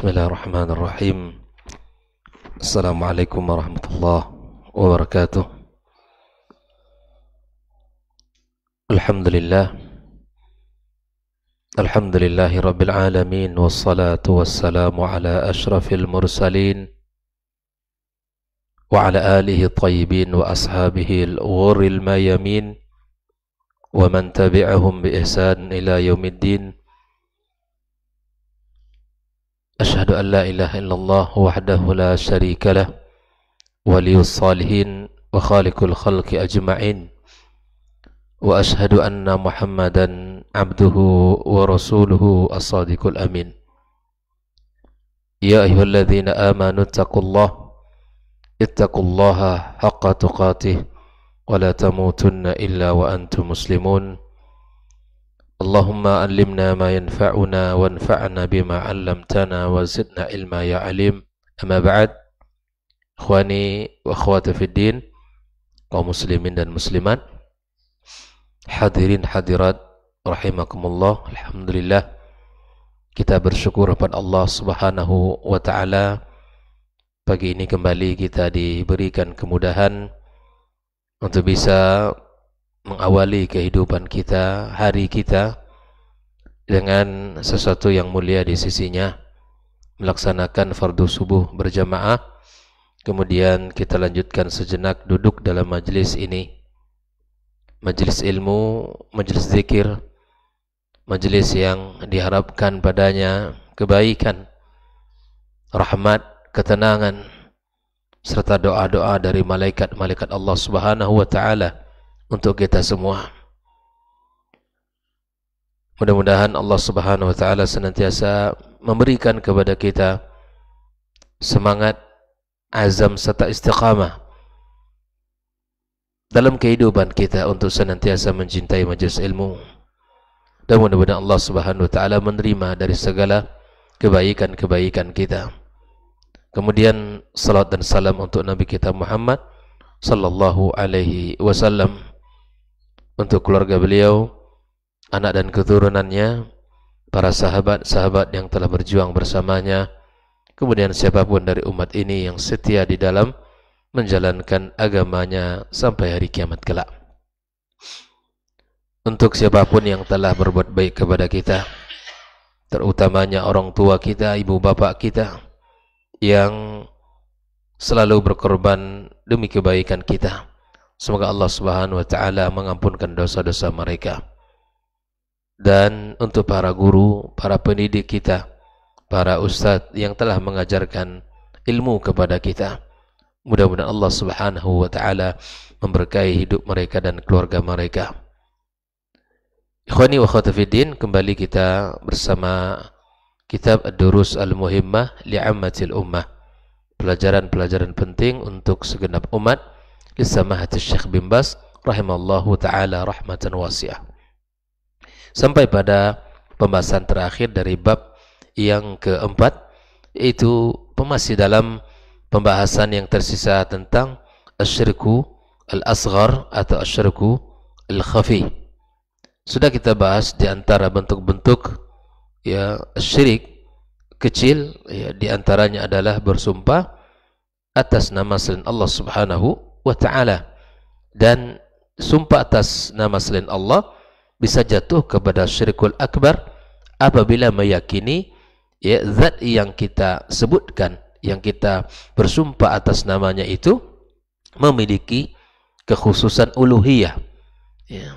بسم الله الرحمن الرحيم السلام عليكم ورحمة الله وبركاته الحمد لله الحمد لله رب العالمين والصلاة والسلام على أشرف المرسلين وعلى آله الطيبين وأصحابه الغر الميامين ومن تبعهم بإحسان إلى يوم الدين أشهد أن لا إله إلا الله وحده لا شريك له ولي الصالحين وخالق الخلق أجمعين وأشهد أن محمدا عبده ورسوله الصادق الأمين يا أيها الذين آمنوا اتقوا الله اتقوا الله حق تقاته ولا تموتن إلا وأنتم مسلمون اللهم علمنا ما ينفعنا وانفعنا بما علمتنا وزدنا علما يا عليم أما بعد Ikhwani wa akhwati fiddin kaum muslimin dan muslimat hadirin hadirat rahimakumullah alhamdulillah kita bersyukur kepada Allah Subhanahu wa taala pagi ini kembali kita diberikan kemudahan untuk bisa mengawali kehidupan kita, hari kita dengan sesuatu yang mulia di sisinya melaksanakan fardu subuh berjamaah kemudian kita lanjutkan sejenak duduk dalam majelis ini majelis ilmu, majelis zikir majelis yang diharapkan padanya kebaikan rahmat, ketenangan serta doa-doa dari malaikat-malaikat Allah Subhanahu wa taala untuk kita semua. Mudah-mudahan Allah Subhanahu wa taala senantiasa memberikan kepada kita semangat azam serta istiqamah dalam kehidupan kita untuk senantiasa mencintai majelis ilmu. Dan mudah-mudahan Allah Subhanahu wa taala menerima dari segala kebaikan-kebaikan kita. Kemudian salat dan salam untuk Nabi kita Muhammad sallallahu alaihi wasallam untuk keluarga beliau, anak dan keturunannya, para sahabat-sahabat yang telah berjuang bersamanya, kemudian siapapun dari umat ini yang setia di dalam menjalankan agamanya sampai hari kiamat kelak. Untuk siapapun yang telah berbuat baik kepada kita, terutamanya orang tua kita, ibu bapak kita, yang selalu berkorban demi kebaikan kita Semoga Allah Subhanahu wa taala mengampunkan dosa-dosa mereka. Dan untuk para guru, para pendidik kita, para ustadz yang telah mengajarkan ilmu kepada kita. Mudah-mudahan Allah Subhanahu wa taala memberkahi hidup mereka dan keluarga mereka. Ikhwani wa khawatifiddin, kembali kita bersama kitab Ad-Durus Al-Muhimmah li'ammatil Ummah. Pelajaran-pelajaran penting untuk segenap umat Samahat Syekh bin Bas rahimallahu taala rahmatan wasiah. Sampai pada pembahasan terakhir dari bab yang keempat itu masih dalam pembahasan yang tersisa tentang asyirku al-asghar atau asyirku al-khafi. Sudah kita bahas di antara bentuk-bentuk ya syirik kecil ya di antaranya adalah bersumpah atas nama selain Allah Subhanahu wa taala dan sumpah atas nama selain Allah bisa jatuh kepada syirkul akbar apabila meyakini ya zat yang kita sebutkan yang kita bersumpah atas namanya itu memiliki kekhususan uluhiyah ya.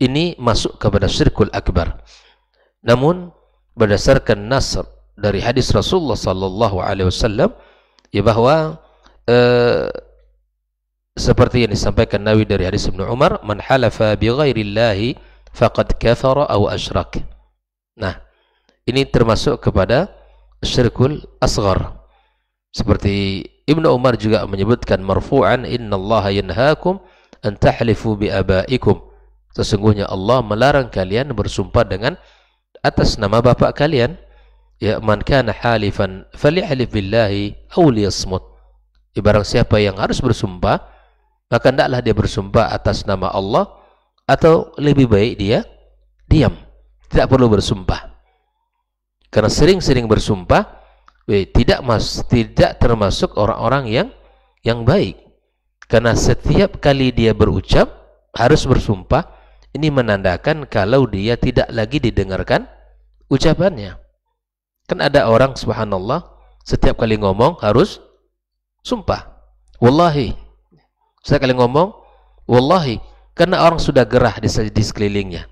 ini masuk kepada syirkul akbar namun berdasarkan nasr dari hadis Rasulullah sallallahu alaihi wasallam ya bahwa eh, seperti yang disampaikan Nawawi dari hadis Ibnu Umar man halafa bi ghairillahi faqad kafara aw asyrak nah ini termasuk kepada syirkul asghar seperti Ibnu Umar juga menyebutkan marfu'an innallaha yanhaakum an tahlifu bi abaikum sesungguhnya Allah melarang kalian bersumpah dengan atas nama bapak kalian ya man kana halifan falyahlif billahi aw liyasmut Ibarat siapa yang harus bersumpah maka tidaklah dia bersumpah atas nama Allah atau lebih baik dia diam tidak perlu bersumpah karena sering-sering bersumpah eh, tidak mas tidak termasuk orang-orang yang yang baik karena setiap kali dia berucap harus bersumpah ini menandakan kalau dia tidak lagi didengarkan ucapannya kan ada orang subhanallah setiap kali ngomong harus sumpah wallahi saya kalian ngomong, wallahi, karena orang sudah gerah di, di sekelilingnya.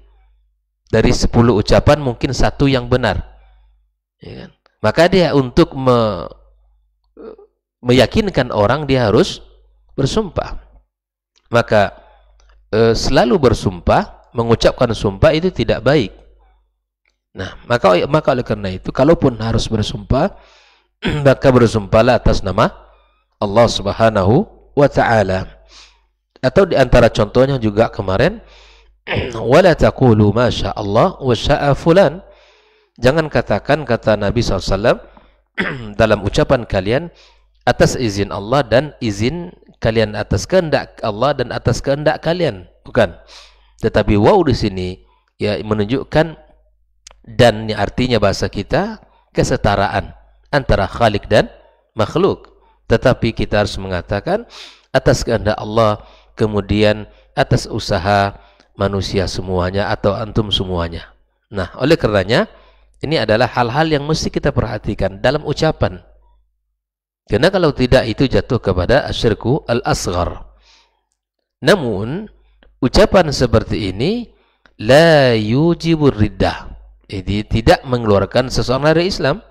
Dari 10 ucapan mungkin satu yang benar. Ya kan? Maka dia untuk me, meyakinkan orang dia harus bersumpah. Maka e, selalu bersumpah, mengucapkan sumpah itu tidak baik. Nah, maka maka oleh karena itu kalaupun harus bersumpah, maka bersumpahlah atas nama Allah Subhanahu wa taala atau di antara contohnya juga kemarin wala taqulu masya Allah wa syaa fulan jangan katakan kata Nabi SAW dalam ucapan kalian atas izin Allah dan izin kalian atas kehendak Allah dan atas kehendak kalian bukan tetapi wow di sini ya menunjukkan dan artinya bahasa kita kesetaraan antara khalik dan makhluk tetapi kita harus mengatakan atas kehendak Allah kemudian atas usaha manusia semuanya atau antum semuanya. Nah, oleh karenanya ini adalah hal-hal yang mesti kita perhatikan dalam ucapan. Karena kalau tidak itu jatuh kepada asyirku al-asghar. Namun ucapan seperti ini la yujibur riddah. Jadi tidak mengeluarkan seseorang dari Islam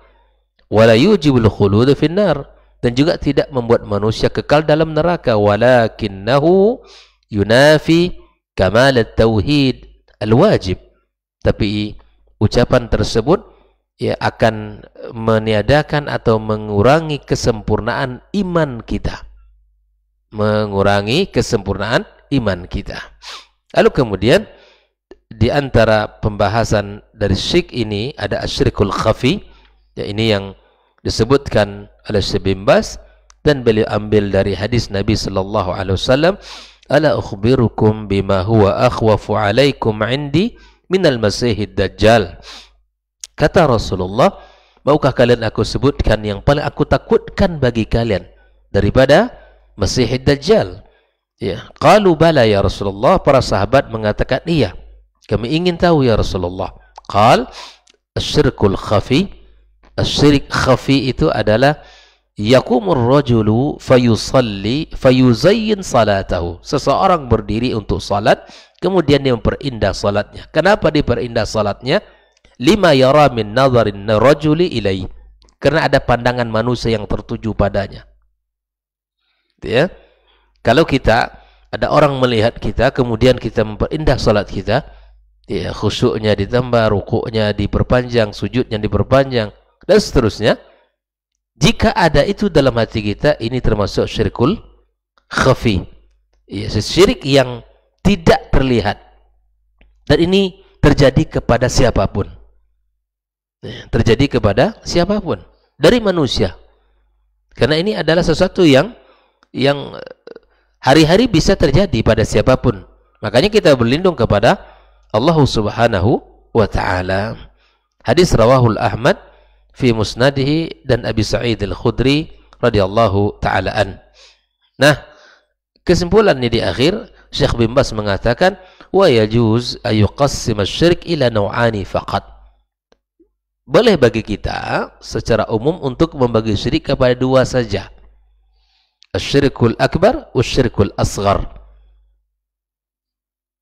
wala yujibul khulud finnar dan juga tidak membuat manusia kekal dalam neraka walakinnahu yunafi kamal tauhid al-wajib tapi ucapan tersebut ya akan meniadakan atau mengurangi kesempurnaan iman kita mengurangi kesempurnaan iman kita lalu kemudian di antara pembahasan dari syirik ini ada asyrikul khafi ya ini yang disebutkan oleh Syibin Bas dan beliau ambil dari hadis Nabi sallallahu alaihi wasallam ala ukhbirukum bima huwa akhwafu alaikum indi minal masihid dajjal kata Rasulullah maukah kalian aku sebutkan yang paling aku takutkan bagi kalian daripada masihid dajjal ya qalu bala ya Rasulullah para sahabat mengatakan iya kami ingin tahu ya Rasulullah qal asyirkul khafi syirik khafi itu adalah yakumur rajulu fayusalli fayuzayyin salatahu. Seseorang berdiri untuk salat, kemudian dia memperindah salatnya. Kenapa diperindah salatnya? Lima yara min nadharin rajuli ilai. Karena ada pandangan manusia yang tertuju padanya. Gitu ya. Kalau kita ada orang melihat kita kemudian kita memperindah salat kita, ya khusyuknya ditambah, rukuknya diperpanjang, sujudnya diperpanjang, dan seterusnya jika ada itu dalam hati kita ini termasuk syirkul khafi ya syirik yang tidak terlihat dan ini terjadi kepada siapapun iya, terjadi kepada siapapun dari manusia karena ini adalah sesuatu yang yang eh, hari-hari bisa terjadi pada siapapun makanya kita berlindung kepada Allah Subhanahu wa taala hadis rawahul Ahmad fi musnadihi dan Abi Sa'id al-Khudri radhiyallahu taala an. Nah, ini di akhir Syekh bin Bas mengatakan wa yajuz ayuqassim asy-syirk ila naw'ani faqat. Boleh bagi kita secara umum untuk membagi syirik kepada dua saja. Asyirkul akbar, asyirkul asgar.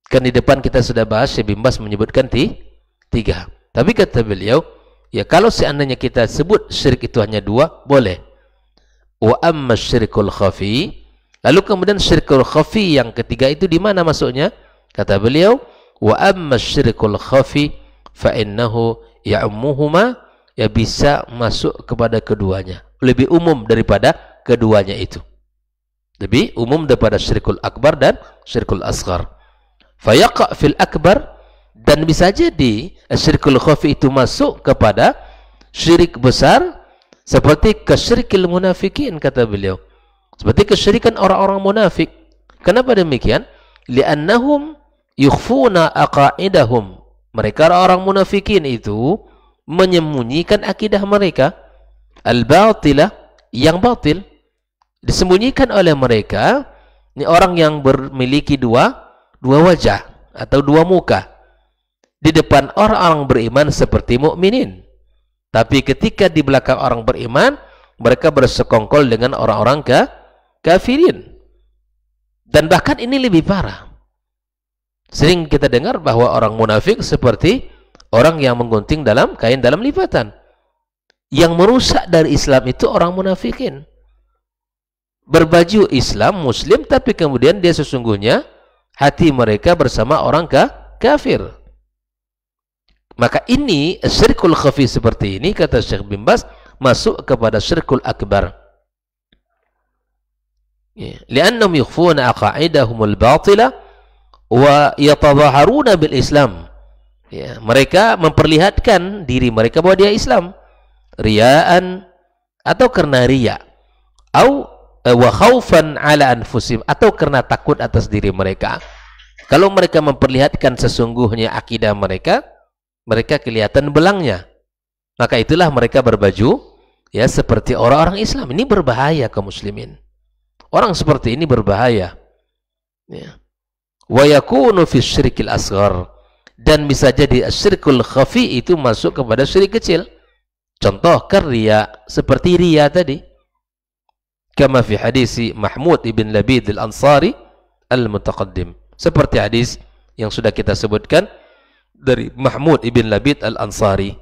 Kan di depan kita sudah bahas Syekh bin Bas menyebutkan tiga. Tapi kata beliau, Ya kalau seandainya kita sebut syirik itu hanya dua, boleh. Wa amma syirkul khafi. Lalu kemudian syirkul khafi yang ketiga itu di mana masuknya? Kata beliau, wa amma syirkul khafi fa innahu ya'muhuma ya bisa masuk kepada keduanya. Lebih umum daripada keduanya itu. Lebih umum daripada syirkul akbar dan syirkul asghar. Fayaqa fil akbar dan bisa jadi syirkul khafi itu masuk kepada syirik besar seperti kesyirikil munafikin kata beliau seperti kesyirikan orang-orang munafik kenapa demikian li'annahum yukhfuna aqaidahum mereka orang munafikin itu menyembunyikan akidah mereka al-batilah yang batil disembunyikan oleh mereka ini orang yang memiliki dua dua wajah atau dua muka di depan orang-orang beriman seperti mukminin. Tapi ketika di belakang orang beriman, mereka bersekongkol dengan orang-orang ke kafirin. Dan bahkan ini lebih parah. Sering kita dengar bahwa orang munafik seperti orang yang menggunting dalam kain dalam lipatan. Yang merusak dari Islam itu orang munafikin. Berbaju Islam, Muslim, tapi kemudian dia sesungguhnya hati mereka bersama orang ke kafir. Maka ini syirkul khafi seperti ini kata Syekh bin Bas masuk kepada syirkul akbar. Ya. Liannahum yukhfuna aqaidahumul batila wa bil Islam. Ya, mereka memperlihatkan diri mereka bahwa dia Islam. Riaan atau karena ria. Au eh, wa ala anfusim atau karena takut atas diri mereka. Kalau mereka memperlihatkan sesungguhnya akidah mereka, mereka kelihatan belangnya. Maka itulah mereka berbaju ya seperti orang-orang Islam. Ini berbahaya kaum muslimin. Orang seperti ini berbahaya. Ya. Wa yakunu fi syirkil asghar dan bisa jadi syirkul khafi itu masuk kepada syirik kecil. Contoh karya seperti riya tadi. Kama fi hadisi Mahmud ibn Labid al-Ansari al-Mutaqaddim. Seperti hadis yang sudah kita sebutkan dari Mahmud ibn Labid al-Ansari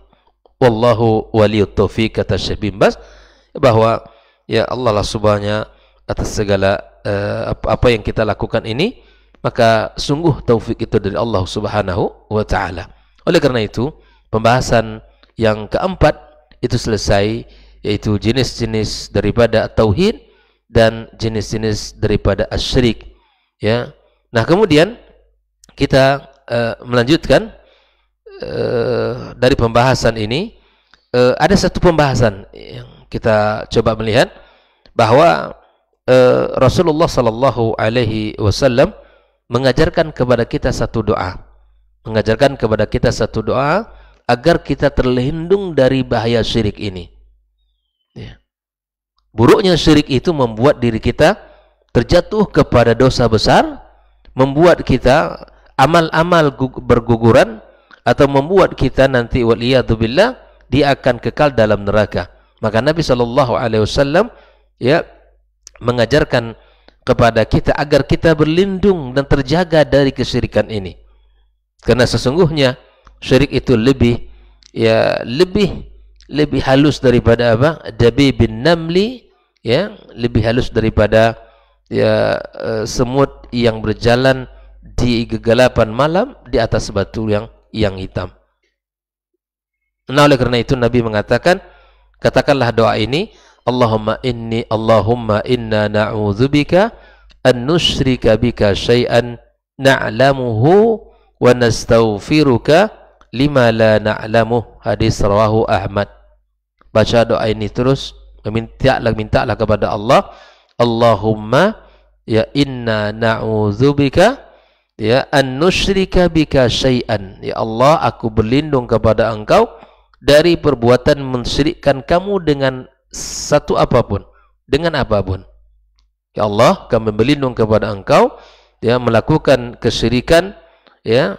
wallahu waliyut taufiq kata Syekh bin Bas bahwa ya Allah lah subhanya atas segala uh, apa yang kita lakukan ini maka sungguh taufik itu dari Allah Subhanahu wa taala. Oleh karena itu, pembahasan yang keempat itu selesai yaitu jenis-jenis daripada tauhid dan jenis-jenis daripada asyrik ya. Nah, kemudian kita uh, melanjutkan Eh, dari pembahasan ini eh, ada satu pembahasan yang kita coba melihat bahwa eh, Rasulullah Sallallahu Alaihi Wasallam mengajarkan kepada kita satu doa, mengajarkan kepada kita satu doa agar kita terlindung dari bahaya syirik ini. Ya. Buruknya syirik itu membuat diri kita terjatuh kepada dosa besar, membuat kita amal-amal berguguran, atau membuat kita nanti waliyadzubillah dia akan kekal dalam neraka maka Nabi SAW ya mengajarkan kepada kita agar kita berlindung dan terjaga dari kesyirikan ini karena sesungguhnya syirik itu lebih ya lebih lebih halus daripada apa dabi bin namli ya lebih halus daripada ya eh, semut yang berjalan di kegelapan malam di atas batu yang yang hitam. Nah oleh kerana itu Nabi mengatakan, katakanlah doa ini, Allahumma inni Allahumma inna na'udzubika an nusyrika bika syai'an na'lamuhu wa nastaghfiruka lima la na'lamu hadis rawahu Ahmad. Baca doa ini terus, memintalah mintalah kepada Allah, Allahumma ya inna na'udzubika ya an nusyrika bika syai'an ya Allah aku berlindung kepada engkau dari perbuatan mensyirikkan kamu dengan satu apapun dengan apapun ya Allah kami berlindung kepada engkau ya melakukan kesyirikan ya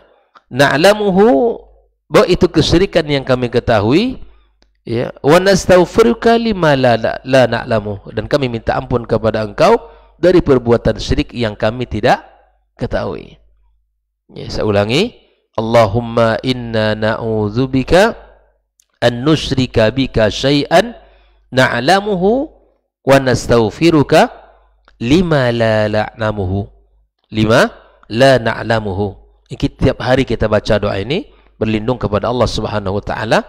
na'lamuhu bahwa itu kesyirikan yang kami ketahui ya wa nastaghfiruka lima la la na'lamu dan kami minta ampun kepada engkau dari perbuatan syirik yang kami tidak ketahui. Ya, saya ulangi. Allahumma inna na'udzubika an nusyrika bika syai'an na'lamuhu wa nastaghfiruka lima la na'lamuhu. Lima la na'lamuhu. Ini tiap hari kita baca doa ini berlindung kepada Allah Subhanahu wa taala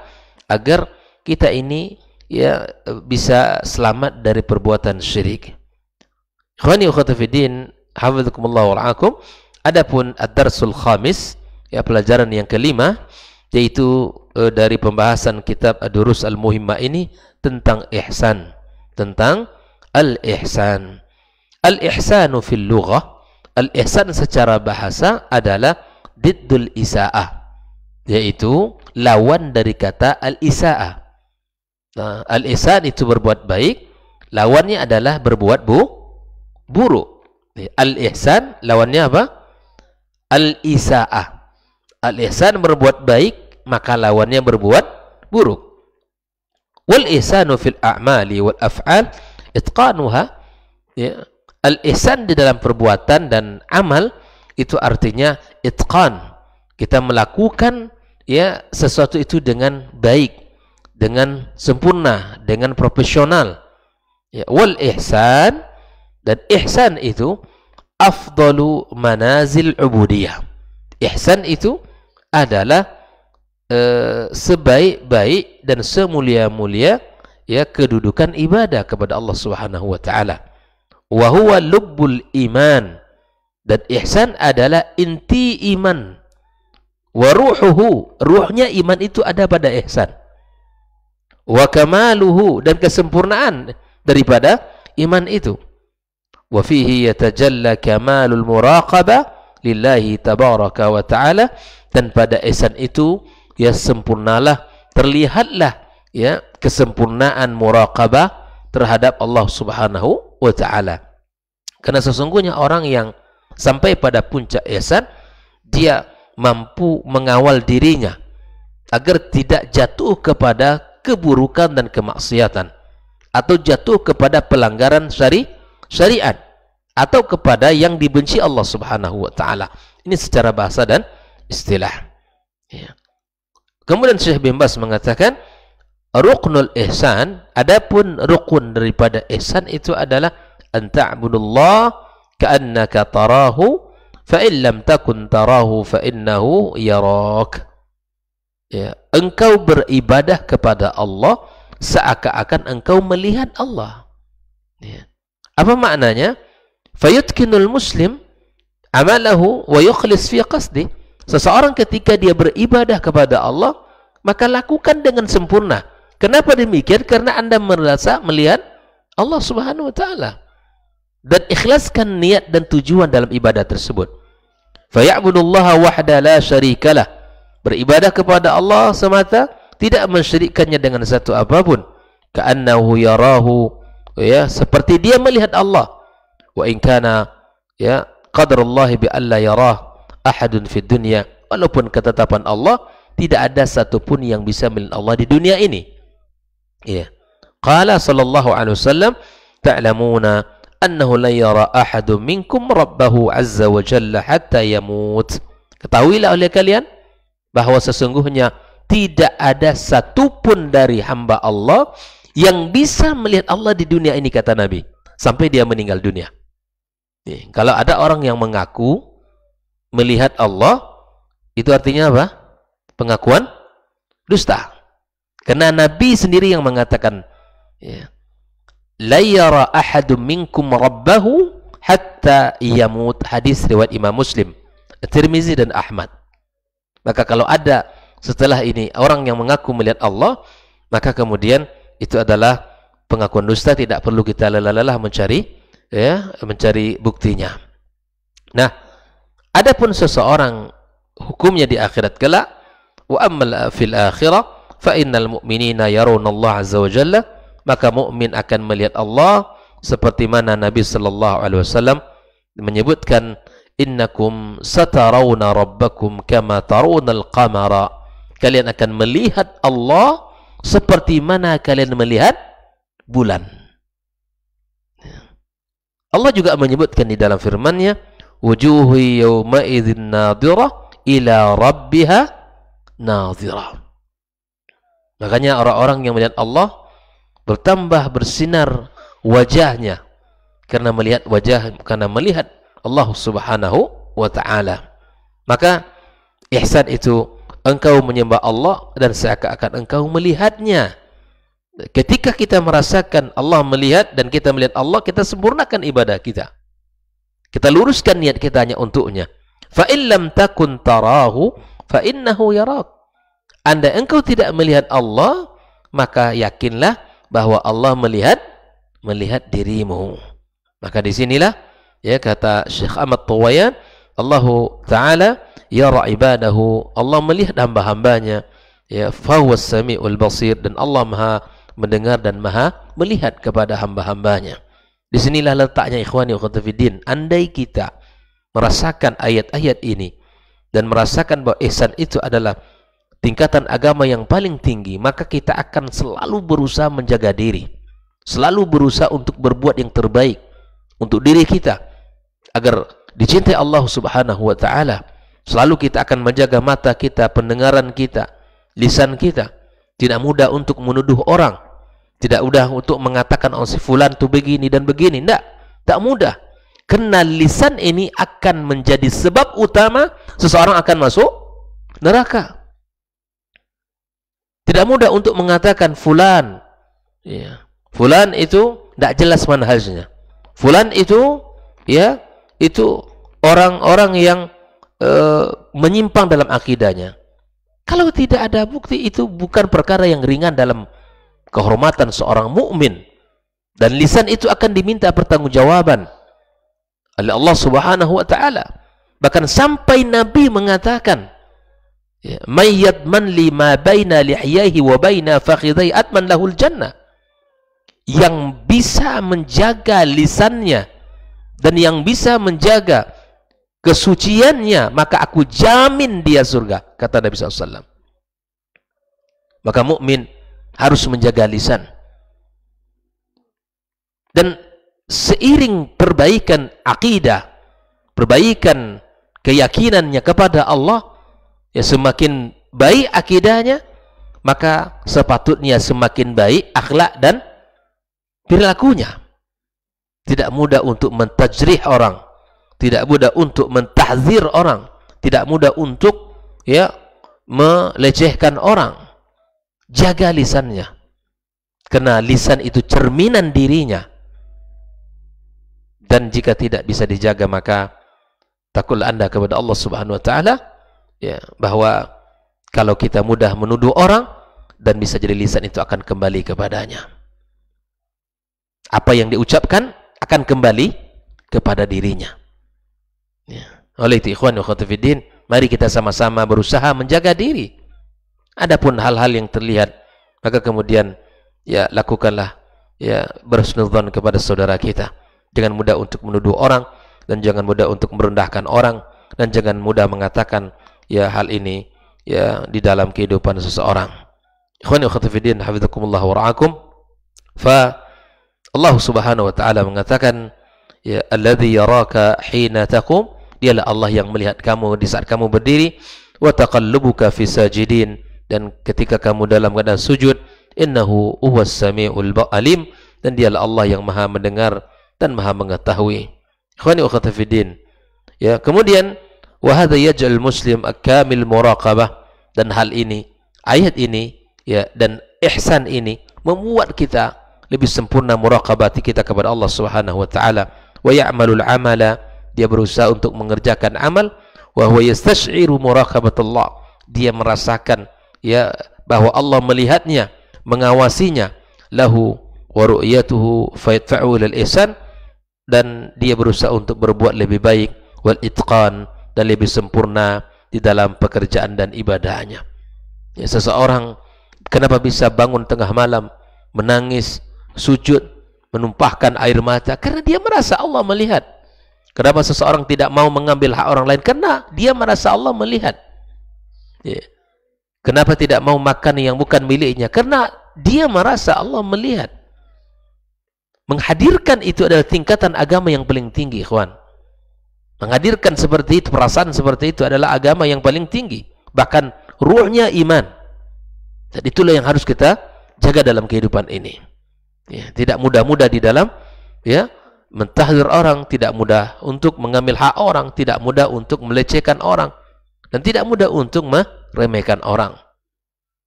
agar kita ini ya bisa selamat dari perbuatan syirik. Khani wa khatafidin, hafizukumullah wa rahmatukum. Adapun ad-darsul khamis, ya pelajaran yang kelima yaitu uh, dari pembahasan kitab Ad-Durus Al-Muhimma ini tentang ihsan, tentang al-ihsan. Al-ihsanu fil lughah, al-ihsan secara bahasa adalah diddul isaah. Yaitu lawan dari kata al-isaah. Nah, al-ihsan itu berbuat baik, lawannya adalah berbuat bu buruk. Al-ihsan lawannya apa? al-isa'ah. Al-ihsan berbuat baik, maka lawannya berbuat buruk. Wal ihsanu fil a'mali wal af'al itqanuha. Ya. Al ihsan di dalam perbuatan dan amal itu artinya itqan. Kita melakukan ya sesuatu itu dengan baik, dengan sempurna, dengan profesional. Ya, wal ihsan dan ihsan itu afdalu manazil ubudiyah. Ihsan itu adalah e, sebaik-baik dan semulia-mulia ya kedudukan ibadah kepada Allah Subhanahu wa taala. Wa huwa lubbul iman. Dan ihsan adalah inti iman. Wa ruhuhu, ruhnya iman itu ada pada ihsan. Wa kamaluhu dan kesempurnaan daripada iman itu. وفيه يتجلى كمال المراقبة لله تبارك وتعالى wa ta'ala dan pada ihsan itu ya sempurnalah terlihatlah ya kesempurnaan muraqabah terhadap Allah Subhanahu wa taala. Karena sesungguhnya orang yang sampai pada puncak ihsan dia mampu mengawal dirinya agar tidak jatuh kepada keburukan dan kemaksiatan atau jatuh kepada pelanggaran syari syariat atau kepada yang dibenci Allah Subhanahu wa taala. Ini secara bahasa dan istilah. Ya. Kemudian Syekh bin Bas mengatakan ruknul ihsan adapun rukun daripada ihsan itu adalah anta'budullah ka'annaka tarahu fa in lam takun tarahu fa innahu yarak. Ya, engkau beribadah kepada Allah seakan-akan engkau melihat Allah. Ya. Apa maknanya? Fayutkinul muslim amalahu wa yukhlis fi qasdi. Seseorang ketika dia beribadah kepada Allah, maka lakukan dengan sempurna. Kenapa demikian? Karena Anda merasa melihat Allah Subhanahu wa taala dan ikhlaskan niat dan tujuan dalam ibadah tersebut. Faya'budullaha wahda la syarikalah. Beribadah kepada Allah semata, tidak mensyirikkannya dengan satu apapun. Ka'annahu yarahu ya seperti dia melihat Allah wa in kana ya qadarullah bi alla yarah ahadun fid dunya walaupun ketetapan Allah tidak ada satupun yang bisa melihat Allah di dunia ini ya qala sallallahu alaihi wasallam ta'lamuna annahu la yara ahadun minkum rabbahu azza wa jalla hatta yamut ketahuilah oleh kalian bahwa sesungguhnya tidak ada satupun dari hamba Allah yang bisa melihat Allah di dunia ini kata Nabi sampai dia meninggal dunia. Nih, kalau ada orang yang mengaku melihat Allah itu artinya apa? Pengakuan dusta. Karena Nabi sendiri yang mengatakan ya. La yara ahadum minkum rabbahu hatta yamut hadis riwayat Imam Muslim, Tirmizi dan Ahmad. Maka kalau ada setelah ini orang yang mengaku melihat Allah, maka kemudian itu adalah pengakuan dusta tidak perlu kita lelah-lelah mencari ya mencari buktinya nah adapun seseorang hukumnya di akhirat kelak wa ammal fil akhirah fa innal mu'minina yarawna Allah azza wa jalla maka mukmin akan melihat Allah seperti mana Nabi sallallahu alaihi wasallam menyebutkan innakum satarawna rabbakum kama tarawna al-qamara kalian akan melihat Allah seperti mana kalian melihat bulan. Allah juga menyebutkan di dalam firman-Nya, "Wujuhu yawma idzin nadhira ila rabbiha nadhira." Makanya orang-orang yang melihat Allah bertambah bersinar wajahnya karena melihat wajah karena melihat Allah Subhanahu wa taala. Maka ihsan itu engkau menyembah Allah dan seakan-akan engkau melihatnya. Ketika kita merasakan Allah melihat dan kita melihat Allah, kita sempurnakan ibadah kita. Kita luruskan niat kita hanya untuknya. Fa illam takun tarahu fa innahu yarak. Anda engkau tidak melihat Allah, maka yakinlah bahwa Allah melihat melihat dirimu. Maka disinilah ya kata Syekh Ahmad Tuwayan, Allahu Ta'ala yara ibadahu Allah melihat hamba-hambanya ya fahuwas samiul basir dan Allah maha mendengar dan maha melihat kepada hamba-hambanya disinilah letaknya ikhwani ukhutafidin andai kita merasakan ayat-ayat ini dan merasakan bahwa ihsan itu adalah tingkatan agama yang paling tinggi maka kita akan selalu berusaha menjaga diri selalu berusaha untuk berbuat yang terbaik untuk diri kita agar dicintai Allah Subhanahu wa taala Selalu kita akan menjaga mata kita, pendengaran kita, lisan kita. Tidak mudah untuk menuduh orang. Tidak mudah untuk mengatakan oh si fulan tu begini dan begini. Tidak. Tak mudah. Karena lisan ini akan menjadi sebab utama seseorang akan masuk neraka. Tidak mudah untuk mengatakan fulan. Ya. Fulan itu tidak jelas manhajnya. Fulan itu ya itu orang-orang yang e, menyimpang dalam akidahnya. Kalau tidak ada bukti itu bukan perkara yang ringan dalam kehormatan seorang mukmin dan lisan itu akan diminta pertanggungjawaban oleh Allah Subhanahu wa taala. Bahkan sampai Nabi mengatakan ya, man li ma baina lihyahi wa baina fakhidai atman lahul jannah yang bisa menjaga lisannya dan yang bisa menjaga kesuciannya, maka aku jamin dia surga, kata Nabi SAW. Maka mukmin harus menjaga lisan. Dan seiring perbaikan akidah, perbaikan keyakinannya kepada Allah, ya semakin baik akidahnya, maka sepatutnya semakin baik akhlak dan perilakunya. Tidak mudah untuk mentajrih orang tidak mudah untuk mentahzir orang, tidak mudah untuk ya melecehkan orang. Jaga lisannya. Karena lisan itu cerminan dirinya. Dan jika tidak bisa dijaga maka takul Anda kepada Allah Subhanahu wa taala ya bahwa kalau kita mudah menuduh orang dan bisa jadi lisan itu akan kembali kepadanya. Apa yang diucapkan akan kembali kepada dirinya. Ya. Oleh itu ikhwan fiddin, mari kita sama-sama berusaha menjaga diri. Adapun hal-hal yang terlihat, maka kemudian ya lakukanlah ya berhusnudzan kepada saudara kita. Jangan mudah untuk menuduh orang dan jangan mudah untuk merendahkan orang dan jangan mudah mengatakan ya hal ini ya di dalam kehidupan seseorang. Ikhwan fiddin, hafizakumullah wa ra'akum. Fa Allah Subhanahu wa taala mengatakan ya alladhi yaraka hina taqum dialah Allah yang melihat kamu di saat kamu berdiri wa taqallubuka fi sajidin dan ketika kamu dalam keadaan sujud innahu huwas samiul alim dan dialah Allah yang maha mendengar dan maha mengetahui ikhwani wa khatafidin ya kemudian wa hadha yaj'al muslim akamil muraqabah dan hal ini ayat ini ya dan ihsan ini membuat kita lebih sempurna muraqabati kita kepada Allah Subhanahu wa taala wa ya'malul amala dia berusaha untuk mengerjakan amal wa huwa yastash'iru muraqabatullah dia merasakan ya bahwa Allah melihatnya mengawasinya lahu wa ru'yatuhu fayadfa'u lil ihsan dan dia berusaha untuk berbuat lebih baik wal itqan dan lebih sempurna di dalam pekerjaan dan ibadahnya ya, seseorang kenapa bisa bangun tengah malam menangis sujud menumpahkan air mata karena dia merasa Allah melihat Kenapa seseorang tidak mau mengambil hak orang lain? Karena dia merasa Allah melihat. Ya. Kenapa tidak mau makan yang bukan miliknya? Karena dia merasa Allah melihat. Menghadirkan itu adalah tingkatan agama yang paling tinggi, ikhwan. Menghadirkan seperti itu, perasaan seperti itu adalah agama yang paling tinggi. Bahkan ruhnya iman. Dan itulah yang harus kita jaga dalam kehidupan ini. Ya, tidak mudah-mudah di dalam ya mentahdir orang tidak mudah untuk mengambil hak orang tidak mudah untuk melecehkan orang dan tidak mudah untuk meremehkan orang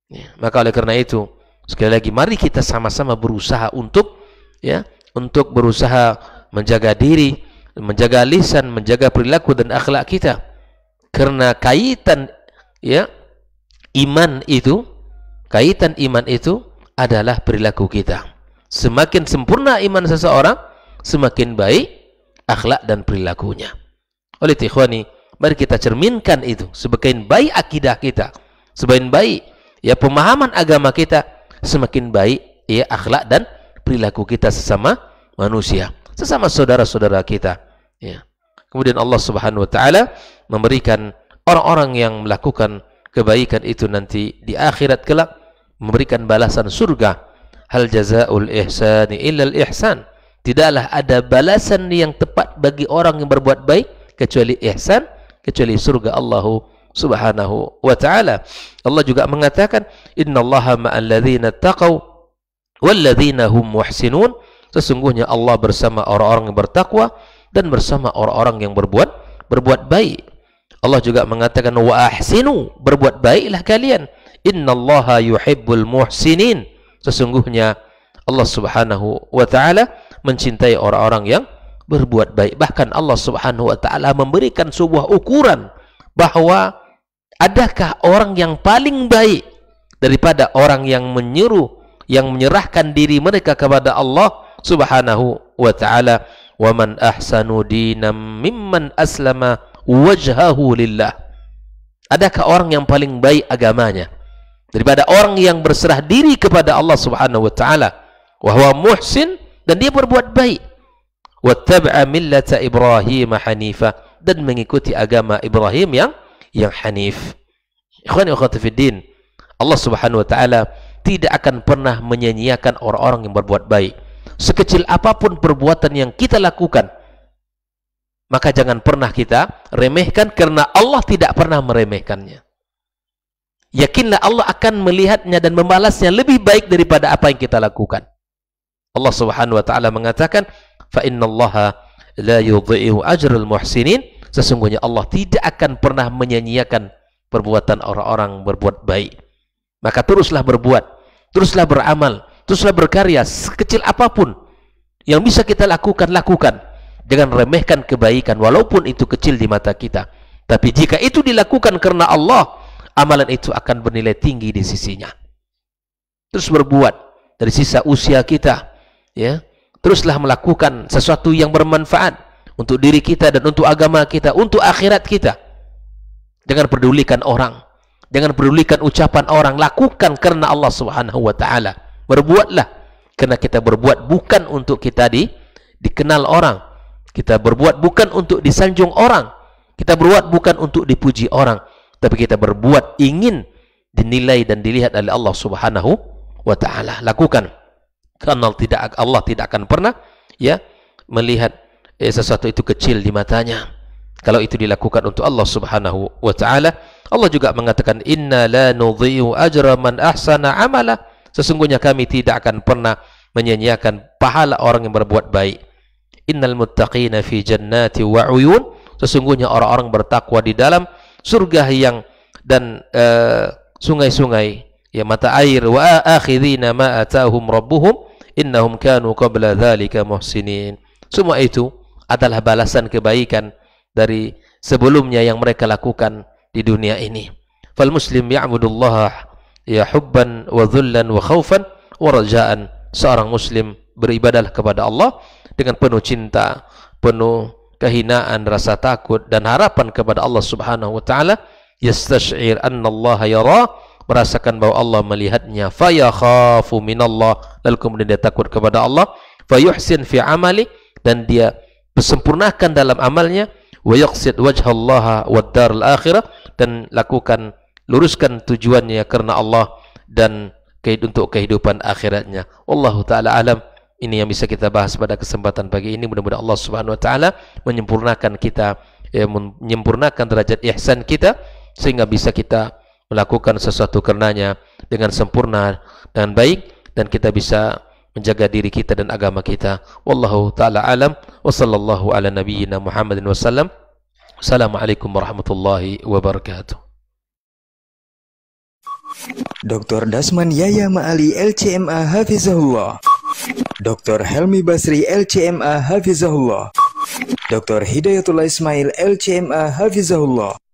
ya, maka oleh karena itu sekali lagi mari kita sama-sama berusaha untuk ya untuk berusaha menjaga diri menjaga lisan menjaga perilaku dan akhlak kita karena kaitan ya iman itu kaitan iman itu adalah perilaku kita semakin sempurna iman seseorang semakin baik akhlak dan perilakunya. Oleh Tikhwani, ni. mari kita cerminkan itu sebagian baik akidah kita, sebagai baik ya pemahaman agama kita, semakin baik ya akhlak dan perilaku kita sesama manusia, sesama saudara-saudara kita. Ya. Kemudian Allah Subhanahu wa taala memberikan orang-orang yang melakukan kebaikan itu nanti di akhirat kelak memberikan balasan surga. Hal jazaul ihsani illal ihsan. tidaklah ada balasan yang tepat bagi orang yang berbuat baik kecuali ihsan kecuali surga Allah Subhanahu wa taala. Allah juga mengatakan innallaha ma'al ladzina taqaw walladzina hum muhsinun. Sesungguhnya Allah bersama orang-orang yang bertakwa dan bersama orang-orang yang berbuat berbuat baik. Allah juga mengatakan wa ahsinu berbuat baiklah kalian. Innallaha yuhibbul muhsinin. Sesungguhnya Allah Subhanahu wa taala mencintai orang-orang yang berbuat baik. Bahkan Allah Subhanahu wa taala memberikan sebuah ukuran bahawa adakah orang yang paling baik daripada orang yang menyeru yang menyerahkan diri mereka kepada Allah Subhanahu wa taala Waman man ahsanu dinan mimman aslama wajhahu lillah adakah orang yang paling baik agamanya daripada orang yang berserah diri kepada Allah Subhanahu wa taala wa muhsin dan dia berbuat baik wattaba millata Ibrahim hanifa dan mengikuti agama Ibrahim yang yang hanif ikhwan ikhwati fiddin Allah Subhanahu wa taala tidak akan pernah menyanyiakan orang-orang yang berbuat baik sekecil apapun perbuatan yang kita lakukan maka jangan pernah kita remehkan karena Allah tidak pernah meremehkannya yakinlah Allah akan melihatnya dan membalasnya lebih baik daripada apa yang kita lakukan Allah Subhanahu wa taala mengatakan fa innallaha la yudhi'u ajrul muhsinin sesungguhnya Allah tidak akan pernah menyanyiakan perbuatan orang-orang berbuat baik maka teruslah berbuat teruslah beramal teruslah berkarya sekecil apapun yang bisa kita lakukan lakukan dengan remehkan kebaikan walaupun itu kecil di mata kita tapi jika itu dilakukan karena Allah amalan itu akan bernilai tinggi di sisinya terus berbuat dari sisa usia kita ya teruslah melakukan sesuatu yang bermanfaat untuk diri kita dan untuk agama kita untuk akhirat kita jangan pedulikan orang jangan pedulikan ucapan orang lakukan karena Allah Subhanahu wa taala berbuatlah karena kita berbuat bukan untuk kita di dikenal orang kita berbuat bukan untuk disanjung orang kita berbuat bukan untuk dipuji orang tapi kita berbuat ingin dinilai dan dilihat oleh Allah Subhanahu wa taala lakukan karena tidak Allah tidak akan pernah ya melihat eh, sesuatu itu kecil di matanya kalau itu dilakukan untuk Allah Subhanahu wa taala Allah juga mengatakan inna la nudhi'u ajra man ahsana amala sesungguhnya kami tidak akan pernah menyanyiakan pahala orang yang berbuat baik innal muttaqina fi jannati wa uyun sesungguhnya orang-orang bertakwa di dalam surga yang dan eh, sungai-sungai uh, ya mata air wa akhidina ma atahum rabbuhum innahum kanu qabla dzalika muhsinin semua itu adalah balasan kebaikan dari sebelumnya yang mereka lakukan di dunia ini fal muslim ya'budullah ya hubban wa dhullan wa khaufan wa raja'an seorang muslim beribadah kepada Allah dengan penuh cinta penuh kehinaan rasa takut dan harapan kepada Allah Subhanahu wa taala yastash'ir anna Allah yarahu merasakan bahwa Allah melihatnya fa yakhafu minallah lalu kemudian dia takut kepada Allah fa yuhsin fi amali dan dia sempurnakan dalam amalnya wa yaqsid wajhallah waddarul akhirah dan lakukan luruskan tujuannya karena Allah dan kehidupan untuk kehidupan akhiratnya Allah taala alam ini yang bisa kita bahas pada kesempatan pagi ini mudah-mudahan Allah Subhanahu wa taala menyempurnakan kita ya, menyempurnakan derajat ihsan kita sehingga bisa kita melakukan sesuatu karenanya dengan sempurna dan baik dan kita bisa menjaga diri kita dan agama kita. Wallahu taala alam wa sallallahu ala nabiyyina Muhammadin wasallam. Assalamualaikum warahmatullahi wabarakatuh. Dr. Dasman Yaya Ma'ali LCMA Hafizahullah Dr. Helmi Basri LCMA Hafizahullah Dr. Hidayatullah Ismail LCMA Hafizahullah